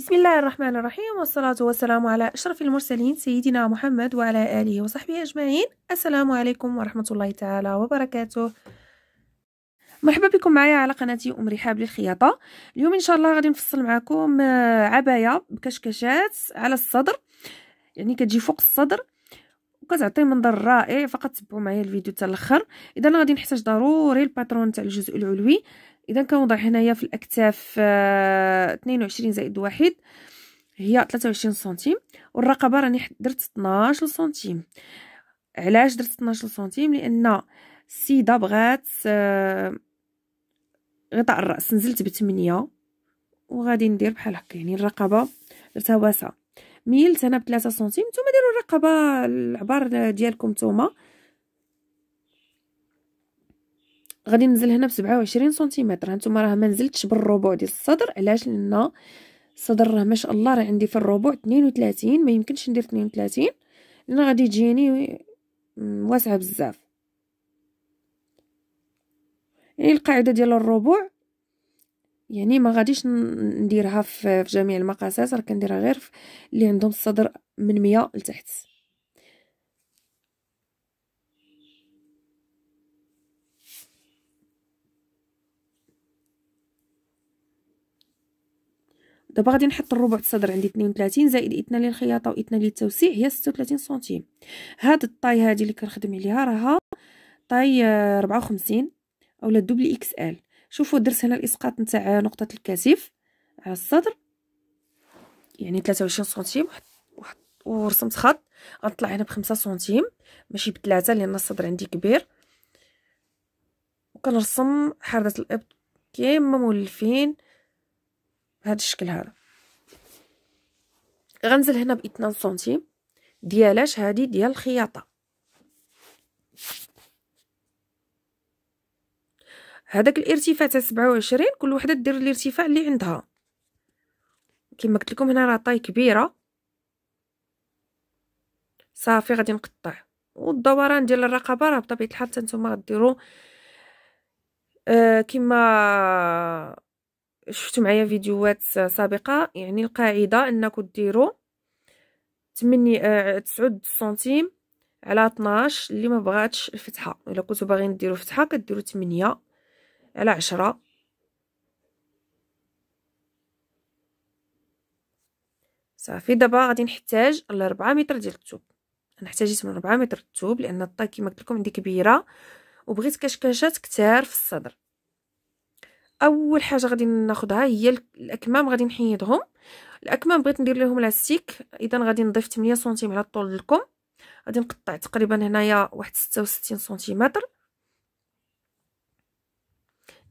بسم الله الرحمن الرحيم والصلاة والسلام على أشرف المرسلين سيدنا محمد وعلى آله وصحبه أجمعين السلام عليكم ورحمة الله تعالى وبركاته مرحبا بكم معايا على قناتي ام رحاب للخياطه اليوم ان شاء الله غادي نفصل معكم آه، عبايه بكشكشات على الصدر يعني كتجي فوق الصدر وكتعطي منظر رائع فقط تبعوا معايا الفيديو حتى الاخر اذا غادي نحتاج ضروري الباترون تاع الجزء العلوي اذا كنوضع هنايا في الاكتاف 22 آه، زائد واحد هي 23 سنتيم والرقبه راني درت 12 سنتيم علاش درت 12 سنتيم لان السيده بغات آه، غطاء الراس نزلت ب 8 وغادي ندير بحال هكا يعني الرقبه درتها واسعه ميلت انا ب 3 سنتيم نتوما ديروا الرقبه العبار ديالكم نتوما آه غادي ننزل هنا ب 27 سنتيمتر هانتوما راه ما نزلتش بالربع ديال الصدر علاش لان الصدر راه ما شاء الله راه عندي في الربع 32 ما يمكنش ندير 32 لان غادي تجيني واسعه بزاف يعني القاعده ديال الربع يعني ما غاديش نديرها في جميع المقاسات راه كنديرها غير اللي عندهم الصدر من 100 لتحت دابا غادي نحط الربع الصدر عندي 32 زائد 2 للخياطه و2 للتوسيع هي 36 سنتيم هاد الطاي هادي اللي كنخدم عليها راها طاي 54 آه، اولا دوبل اكس ال شوفوا درت هنا الاسقاط نتاع نقطه الكتف على الصدر يعني 23 سنتيم ورسمت خط غنطلع هنا بخمسة سنتيم ماشي بثلاثة لان الصدر عندي كبير وكنرسم حردة الابط كيما مولفين بهذا الشكل هذا غنزل هنا ب 2 سنتيم ديالاش اش هادي ديال الخياطه هذاك الارتفاع تاع 27 كل وحده دير الارتفاع اللي عندها كما قلت لكم هنا راه طاي كبيره صافي غادي نقطع والدوران ديال الرقبه راه بطبيعه الحال حتى نتوما غديروا آه كما شفتوا معايا فيديوهات سابقه يعني القاعده انكم ديروا آه، 8 9 سنتيم على 12 اللي ما بغاتش الفتحه الا كنتوا باغيين ديروا فتحه كديروا 8 على 10 صافي دابا غادي نحتاج ل 4 متر ديال الثوب انا احتاجيت من 4 متر الثوب لان الطاكي ما قلت لكم عندي كبيره وبغيت كشكشات كثار في الصدر اول حاجه غادي ناخذها هي الاكمام غادي نحيدهم الاكمام بغيت ندير لهم لاستيك اذا غادي نضيف 8 سنتيم على الطول لكم غادي نقطع تقريبا هنايا واحد 66 سنتيمتر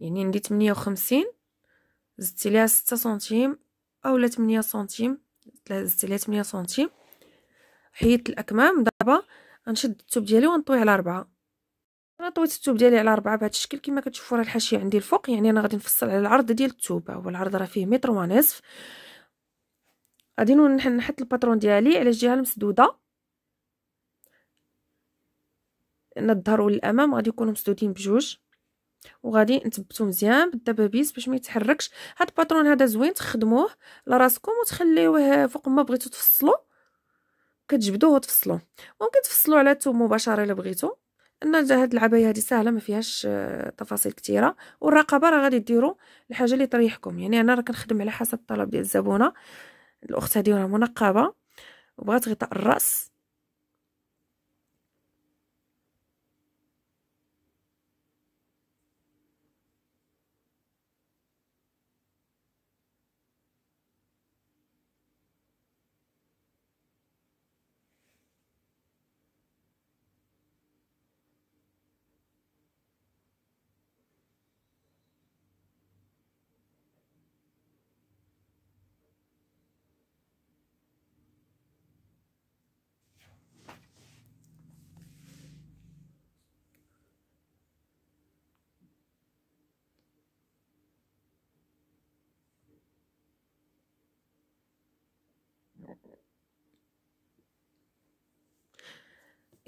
يعني ندي 58 زدت ليها 6 سنتيم اولا 8 سنتيم زدت ليها 8 سنتيم حيدت الاكمام دابا غنشد الثوب ديالي ونطويه على 4 انا طويت الثوب ديالي على ربعة بهذا الشكل كما كتشوفوا راه الحاشيه عندي الفوق يعني انا غادي نفصل على العرض ديال الثوب هو العرض راه فيه متر ونصف غادي نحط الباترون ديالي على الجهه المسدوده ان الظهر والامام غادي يكونوا مسدودين بجوج وغادي نثبتو مزيان بالدبابيس باش ما يتحركش هاد الباترون هذا زوين تخدموه لراسكم وتخليوه فوق ما بغيتو تفصلو كتجبدوه وتفصلوه ممكن تفصلو على الثوب مباشره الا بغيتو ان هاد العبايه هادي ساهله ما فيهاش آه، تفاصيل كثيره والرقبه راه غادي ديروا الحاجه اللي تريحكم يعني انا راه كنخدم على حسب الطلب ديال الزبونه الاخت هادي راه منقبه وبغات غطاء الراس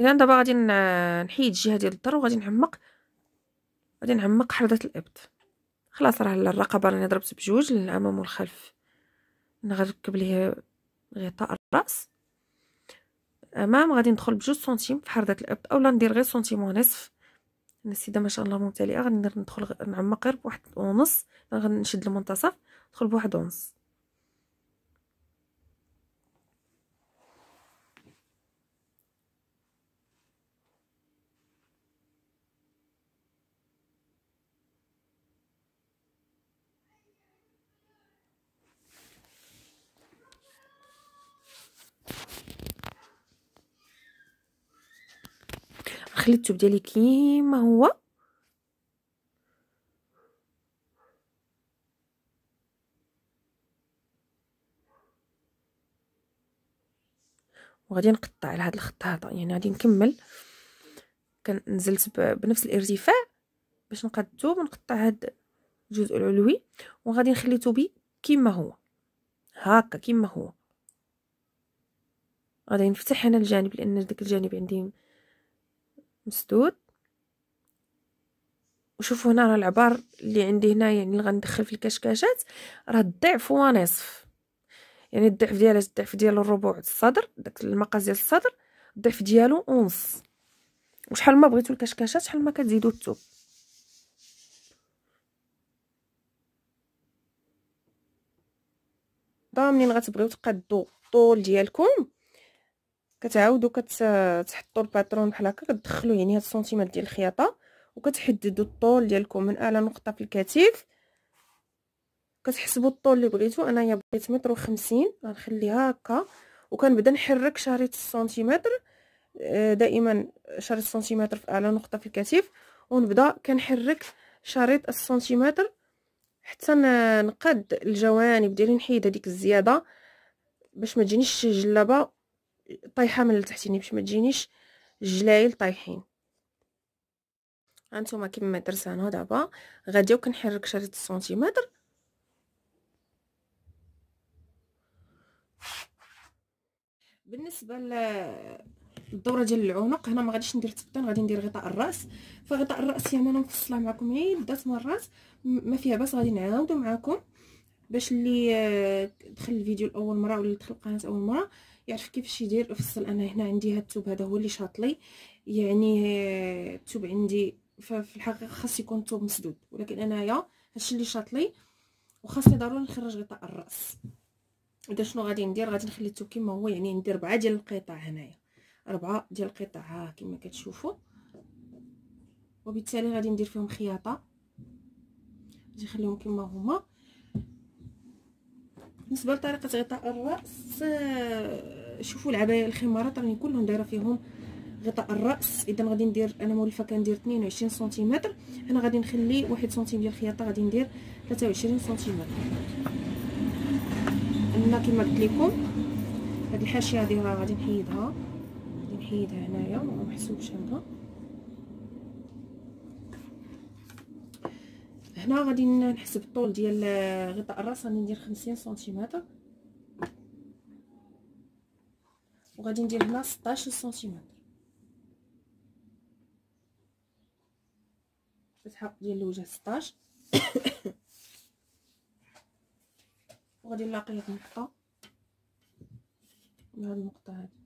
اذا دابا غادي نحيد الجهه ديال الدار وغادي نعمق غادي نعمق حردة الابط خلاص راه الرقبه راني ضربت بجوج للامام والخلف غنركب ليه غطاء الراس امام غادي ندخل بجوج سنتيم في حردة الابط اولا ندير غير سنتيم ونصف السيده ما شاء الله ممتلئه غندير ندخل نعمق غير بواحد ونص غنشد المنتصف ندخل بواحد ونص داخل التوب ديالي كيما هو وغادي نقطع على هذا الخط هذا يعني غادي نكمل كنزلت بنفس الارتفاع باش نقاد ونقطع هاد الجزء العلوي وغادي نخلي ثوبي كيما هو هكا كيما هو غادي نفتح هنا الجانب لان داك الجانب عندي مسدود وشوفوا هنا راه العبار اللي عندي هنا يعني اللي غندخل في الكشكاشات راه الضعف هو نصف يعني الضعف ديالها الضعف ديال الربع الصدر داك المقاس ديال الصدر الضعف ديالو ونص وشحال ما بغيتو الكشكاشات شحال ما كتزيدوا الثوب دابا منين غتبغيو تقدو الطول ديالكم كتعاودوا كتحطوا الباترون بحال هكا كتدخلوا يعني هاد السنتيمات ديال الخياطه وكتحددوا الطول ديالكم من اعلى نقطه في الكتف كتحسبوا الطول اللي بغيتو انايا بغيت متر وخمسين غنخليها هكا وكنبدا نحرك شريط السنتيمتر آه، دائما شريط السنتيمتر في اعلى نقطه في الكتف ونبدا كنحرك شريط السنتيمتر حتى نقاد الجوانب ديالي نحيد هذيك الزياده باش ما تجينيش جلابه طايحه من لتحتيني باش ما تجينيش الجلايل طايحين هانتوما كيما درت انا دابا غادي وكنحرك شريط السنتيمتر بالنسبه للدوره ديال العنق هنا ما غاديش ندير تبتان غادي ندير غطاء الراس فغطاء الراس يعني انا مفصله معكم عده مرات ما فيها باس غادي نعاودو معكم باش اللي آه، دخل الفيديو لاول مره ولا دخل القناه اول مره يعرف كيفاش يدير افصل انا هنا عندي هاد الثوب هذا هو اللي شاطلي يعني آه، الثوب عندي في الحقيقه خاص يكون الثوب مسدود ولكن انايا هادشي اللي شاطلي وخاصني ضروري نخرج غطاء الراس اذا شنو غادي ندير غادي نخلي الثوب كما هو يعني ندير ربعه ديال القطع هنايا ربعه ديال القطع ها كما كتشوفوا وبالتالي غادي ندير فيهم خياطه غادي نخليهم كما هما بالنسبه لطريقه غطاء الراس آه، شوفوا العبايه الخمارات راني كلهم دايره فيهم غطاء الراس اذا غادي ندير انا مولفه كندير 22 سنتيمتر انا غادي نخلي واحد سنتيم ديال الخياطه غادي ندير 23 سنتيمتر انا كما قلت لكم هاد الحاشيه هذه راه غادي نحيدها غادي نحيدها هنايا ما محسوبش هنا هنا غادي نحسب الطول ديال غطاء الراس غادي ندير 50 سنتيمتر وغادي ندير هنا 16 سنتيمتر الحق ديال الوجه 16 وغادي نلاقي هاد النقطه وهاد النقطه هادي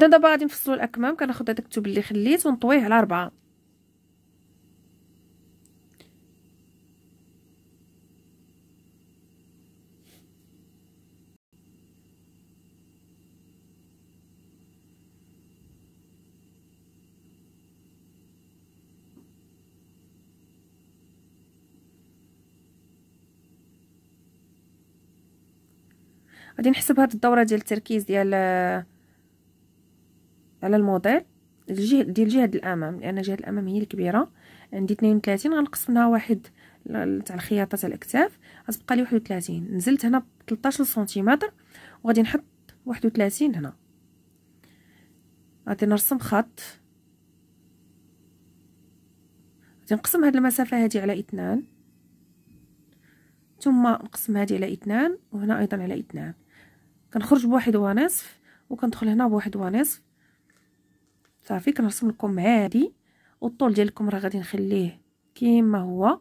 اذا دابا غادي نفصلوا الاكمام كناخذ هذاك الثوب اللي خليت ونطويه على ربعة غادي نحسب هاد الدوره ديال التركيز ديال على الموديل الجهه ديال جهه الامام لان جهه الامام هي الكبيره عندي 32 غنقص منها واحد تاع الخياطه تاع الاكتاف غتبقى لي 31 نزلت هنا ب 13 سنتيمتر وغادي نحط 31 هنا غادي نرسم خط غادي نقسم هاد المسافه هادي على اثنان ثم نقسم هادي على اثنان وهنا ايضا على اثنان كنخرج بواحد ونصف وكندخل هنا بواحد ونصف صافي كنرسم لكم عادي والطول ديالكم راه غادي نخليه كيما هو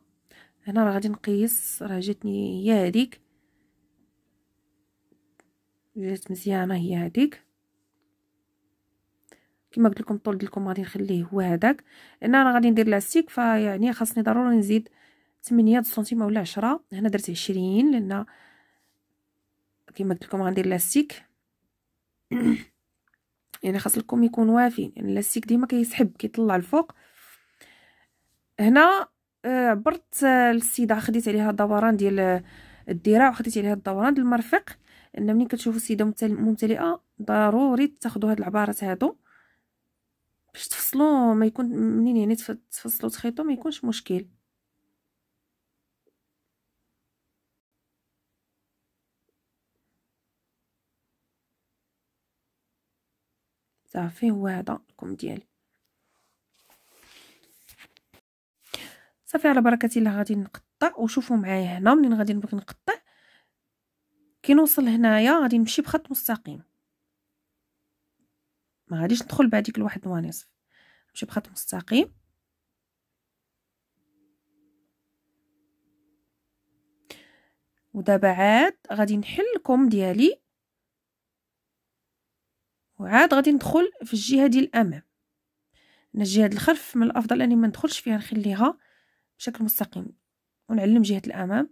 هنا راه غادي نقيس راه جاتني هي هذيك جات مزيانه هي هذيك كما قلت لكم الطول ديالكم غادي نخليه هو هذاك هنا انا غادي ندير لاستيك فيعني خاصني ضروري نزيد 8 سنتيم ولا 10 هنا درت 20 لان كما قلت لكم غندير لاستيك يعني خاص لكم يكون وافي يعني اللاستيك ديما كيسحب كيطلع الفوق هنا آه، عبرت السيده آه، خديت عليها الدوران ديال آه، الذراع وخديت عليها الدوران ديال المرفق ان ملي كتشوفوا السيده ممتلئه ضروري تاخذوا هاد العبارات هادو باش تفصلوا ما يكون منين يعني تفصلوا تخيطوا ما يكونش مشكل صافي هو هذا الكم ديالي صافي على بركه الله غادي نقطع وشوفوا معايا هنا منين غادي نبغي نقطع كي نوصل هنايا غادي نمشي بخط مستقيم ما غاديش ندخل بهذيك الواحد ونصف نمشي بخط مستقيم ودابا عاد غادي نحل الكم ديالي وعاد غادي ندخل في الجهه ديال الامام انا الجهه ديال الخلف من الافضل اني ما ندخلش فيها نخليها بشكل مستقيم ونعلم جهه الامام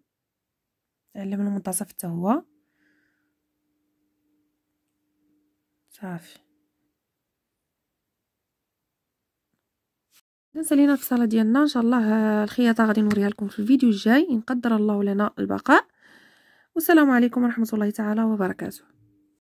نعلم المنتصف حتى هو صافي لينا في الصاله ديالنا ان شاء الله آه، الخياطه غادي نوريها لكم في الفيديو الجاي ان قدر الله لنا البقاء والسلام عليكم ورحمه الله تعالى وبركاته